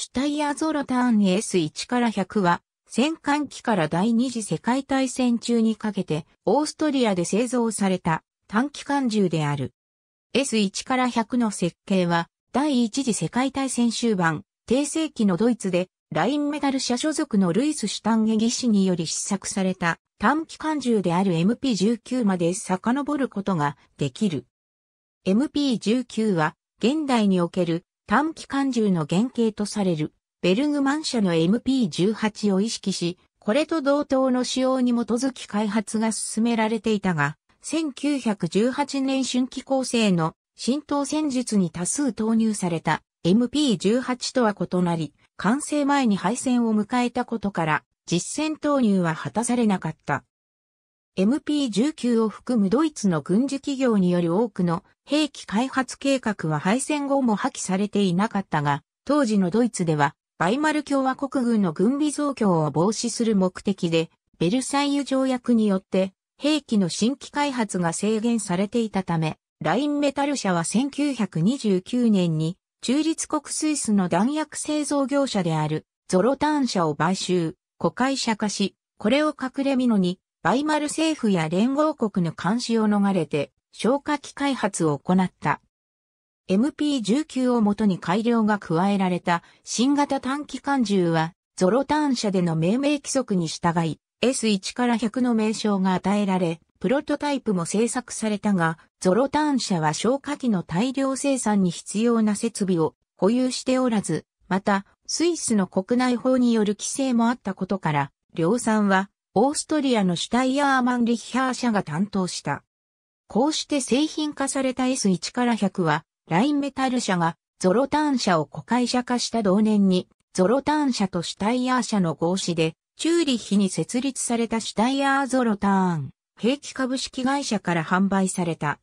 シュタイアゾロターン S1 から100は、戦艦機から第二次世界大戦中にかけて、オーストリアで製造された短機関銃である。S1 から100の設計は、第一次世界大戦終盤、帝政期のドイツで、ラインメタル社所属のルイス・シュタンゲ技師により試作された短期間銃である MP19 まで遡ることができる。MP19 は現代における短期間銃の原型とされる、ベルグマン社の MP18 を意識し、これと同等の仕様に基づき開発が進められていたが、1918年春季構成の浸透戦術に多数投入された MP18 とは異なり、完成前に敗戦を迎えたことから、実戦投入は果たされなかった。MP19 を含むドイツの軍事企業による多くの兵器開発計画は敗戦後も破棄されていなかったが、当時のドイツでは、バイマル共和国軍の軍備増強を防止する目的で、ベルサイユ条約によって兵器の新規開発が制限されていたため、ラインメタル社は1929年に中立国スイスの弾薬製造業者であるゾロタン社を買収、子会社化し、これを隠れみのにバイマル政府や連合国の監視を逃れて消火器開発を行った。MP19 をもとに改良が加えられた新型短期間銃はゾロターン社での命名規則に従い S1 から100の名称が与えられプロトタイプも製作されたが、ゾロターン社は消火器の大量生産に必要な設備を保有しておらず、また、スイスの国内法による規制もあったことから、量産はオーストリアのシュタイヤーマンリヒャー社が担当した。こうして製品化された S1 から100は、ラインメタル社がゾロターン社を子会社化した同年に、ゾロターン社とシュタイヤー社の合資で、チューリッヒに設立されたシュタイヤーゾロターン、兵器株式会社から販売された。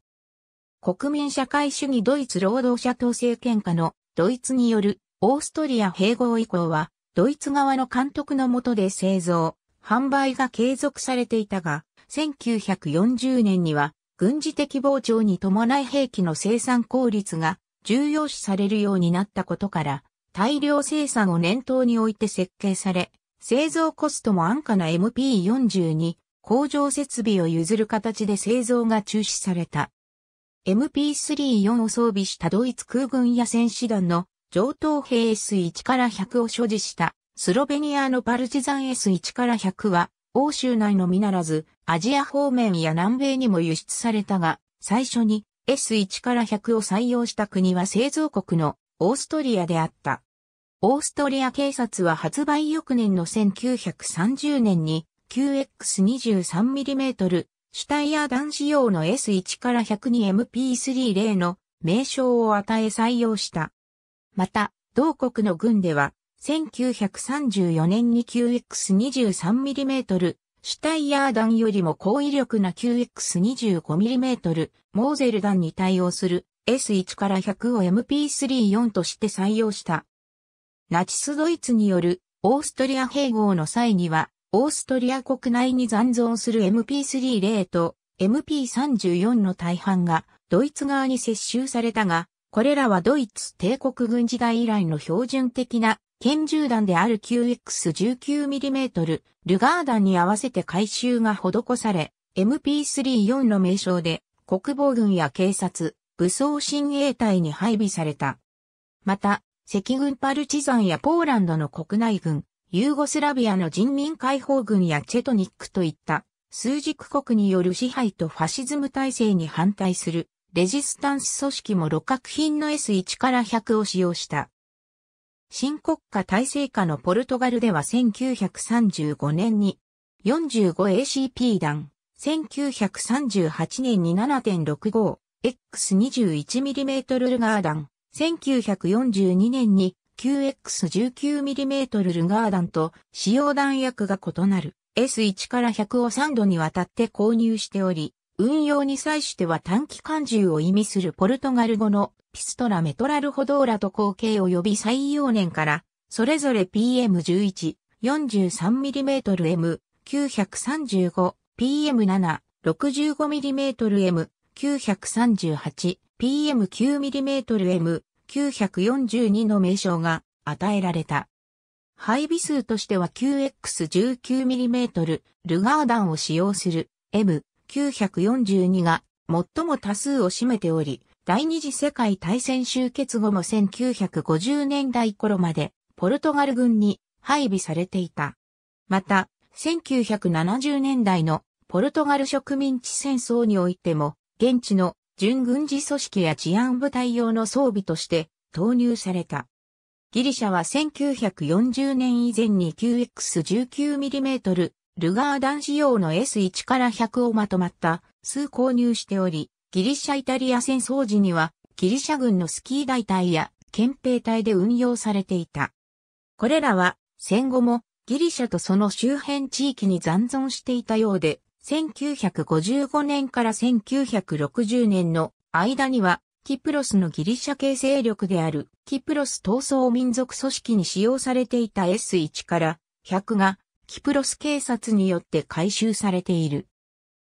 国民社会主義ドイツ労働者党政権下のドイツによるオーストリア併合以降は、ドイツ側の監督の下で製造、販売が継続されていたが、1940年には軍事的膨張に伴い兵器の生産効率が重要視されるようになったことから、大量生産を念頭に置いて設計され、製造コストも安価な MP42 工場設備を譲る形で製造が中止された。MP34 を装備したドイツ空軍や戦士団の上等兵 S1 から100を所持したスロベニアのパルチザン S1 から100は、欧州内のみならず、アジア方面や南米にも輸出されたが、最初に S1 から100を採用した国は製造国のオーストリアであった。オーストリア警察は発売翌年の1930年に q x 2 3 m m シュタイヤ弾仕様の S1 から100に MP3 例の名称を与え採用した。また、同国の軍では1934年に q x 2 3 m m シュタイヤー弾よりも高威力な q x 2 5 m m モーゼル弾に対応する S1 から100を MP34 として採用した。ナチスドイツによるオーストリア併合の際には、オーストリア国内に残存する MP3 0と MP34 の大半がドイツ側に接収されたが、これらはドイツ帝国軍時代以来の標準的な拳銃弾である QX19mm ルガー弾に合わせて回収が施され、MP34 の名称で国防軍や警察、武装親衛隊に配備された。また、赤軍パルチザンやポーランドの国内軍、ユーゴスラビアの人民解放軍やチェトニックといった数軸国による支配とファシズム体制に反対するレジスタンス組織も六角品の S1 から100を使用した。新国家体制下のポルトガルでは1935年に 45ACP 弾、1938年に 7.65X21mm ルガー弾、1942年に 9X19mm ルガー弾と使用弾薬が異なる S1 から100を3度にわたって購入しており、運用に際しては短期間銃を意味するポルトガル語のピストラメトラルホドーラと後継及び採用年から、それぞれ PM11、43mm M935、PM7、65mm M938、PM9mm M942 の名称が与えられた。配備数としては 9X19mm ルガーダンを使用する M 1942が最も多数を占めており、第二次世界大戦終結後も1950年代頃までポルトガル軍に配備されていた。また、1970年代のポルトガル植民地戦争においても、現地の準軍事組織や治安部隊用の装備として投入された。ギリシャは1940年以前に 9X19mm ルガー男子仕様の S1 から100をまとまった数購入しており、ギリシャ・イタリア戦争時には、ギリシャ軍のスキー大隊や憲兵隊で運用されていた。これらは、戦後もギリシャとその周辺地域に残存していたようで、1955年から1960年の間には、キプロスのギリシャ系勢力であるキプロス闘争民族組織に使用されていた S1 から100がキプロス警察によって回収されている。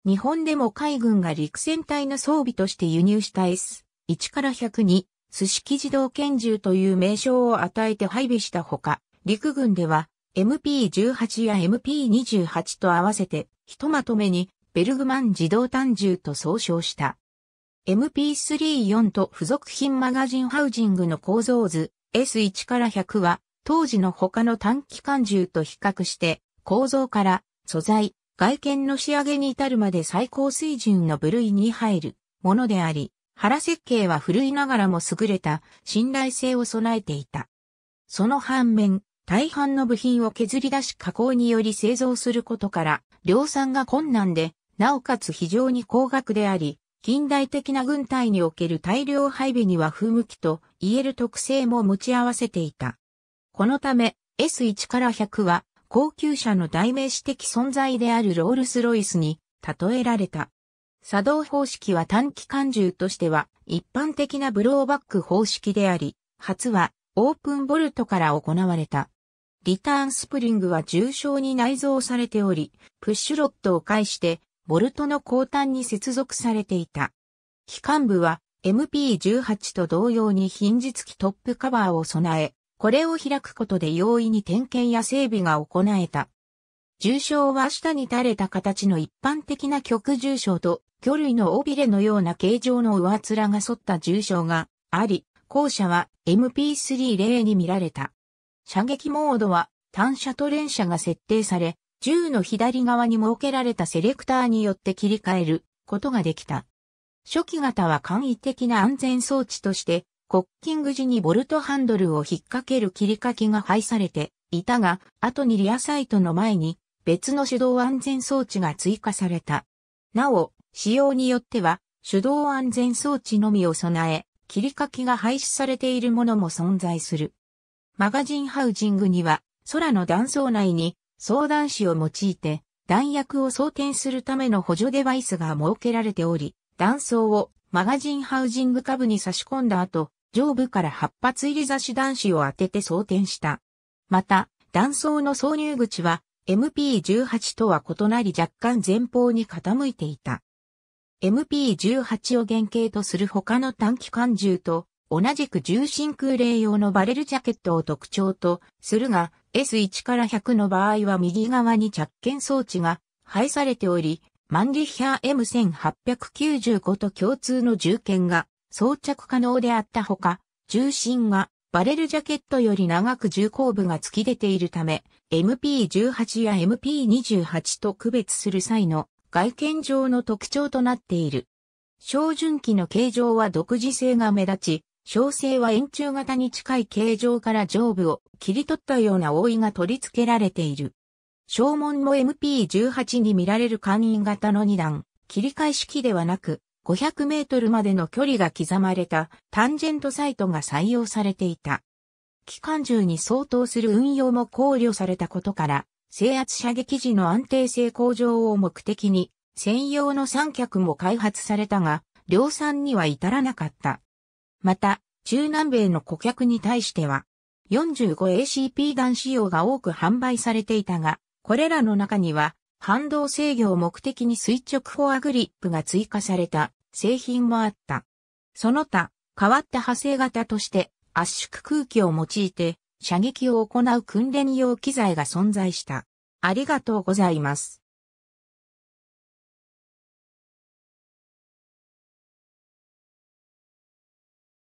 日本でも海軍が陸戦隊の装備として輸入した S、1から100に、寿司機自動拳銃という名称を与えて配備したほか、陸軍では MP18 や MP28 と合わせて、ひとまとめにベルグマン自動単銃と総称した。MP34 と付属品マガジンハウジングの構造図 S1 から100は当時の他の短期間銃と比較して構造から素材、外見の仕上げに至るまで最高水準の部類に入るものであり、腹設計は古いながらも優れた信頼性を備えていた。その反面、大半の部品を削り出し加工により製造することから、量産が困難で、なおかつ非常に高額であり、近代的な軍隊における大量配備には不向きと言える特性も持ち合わせていた。このため S1 から100は高級車の代名詞的存在であるロールス・ロイスに例えられた。作動方式は短期間銃としては一般的なブローバック方式であり、初はオープンボルトから行われた。リターンスプリングは重傷に内蔵されており、プッシュロットを介してボルトの後端に接続されていた。機関部は MP18 と同様にヒンジ付きトップカバーを備え、これを開くことで容易に点検や整備が行えた。重症は下に垂れた形の一般的な極重症と、魚類の尾びれのような形状の上面が沿った重症があり、後者は MP3 例に見られた。射撃モードは単射と連射が設定され、銃の左側に設けられたセレクターによって切り替えることができた。初期型は簡易的な安全装置としてコッキング時にボルトハンドルを引っ掛ける切り欠きが配されていたが、後にリアサイトの前に別の手動安全装置が追加された。なお、使用によっては、手動安全装置のみを備え、切り欠きが廃止されているものも存在する。マガジンハウジングには、空の断層内に相談子を用いて、弾薬を装填するための補助デバイスが設けられており、断層をマガジンハウジング下部に差し込んだ後、上部から8発入り差し弾子を当てて装填した。また、弾倉の挿入口は MP18 とは異なり若干前方に傾いていた。MP18 を原型とする他の短期間銃と同じく重心空冷用のバレルジャケットを特徴とするが S1 から100の場合は右側に着剣装置が配されておりマンリヒャー M1895 と共通の銃剣が装着可能であったほか、重心がバレルジャケットより長く重厚部が突き出ているため、MP18 や MP28 と区別する際の外見上の特徴となっている。照準器の形状は独自性が目立ち、小生は円柱型に近い形状から上部を切り取ったような覆いが取り付けられている。正門も MP18 に見られる簡易型の2段、切り替え式ではなく、500メートルまでの距離が刻まれたタンジェントサイトが採用されていた。機関銃に相当する運用も考慮されたことから、制圧射撃時の安定性向上を目的に、専用の三脚も開発されたが、量産には至らなかった。また、中南米の顧客に対しては、45ACP 弾仕様が多く販売されていたが、これらの中には、反動制御を目的に垂直フォアグリップが追加された製品もあった。その他、変わった派生型として圧縮空気を用いて射撃を行う訓練用機材が存在した。ありがとうございます。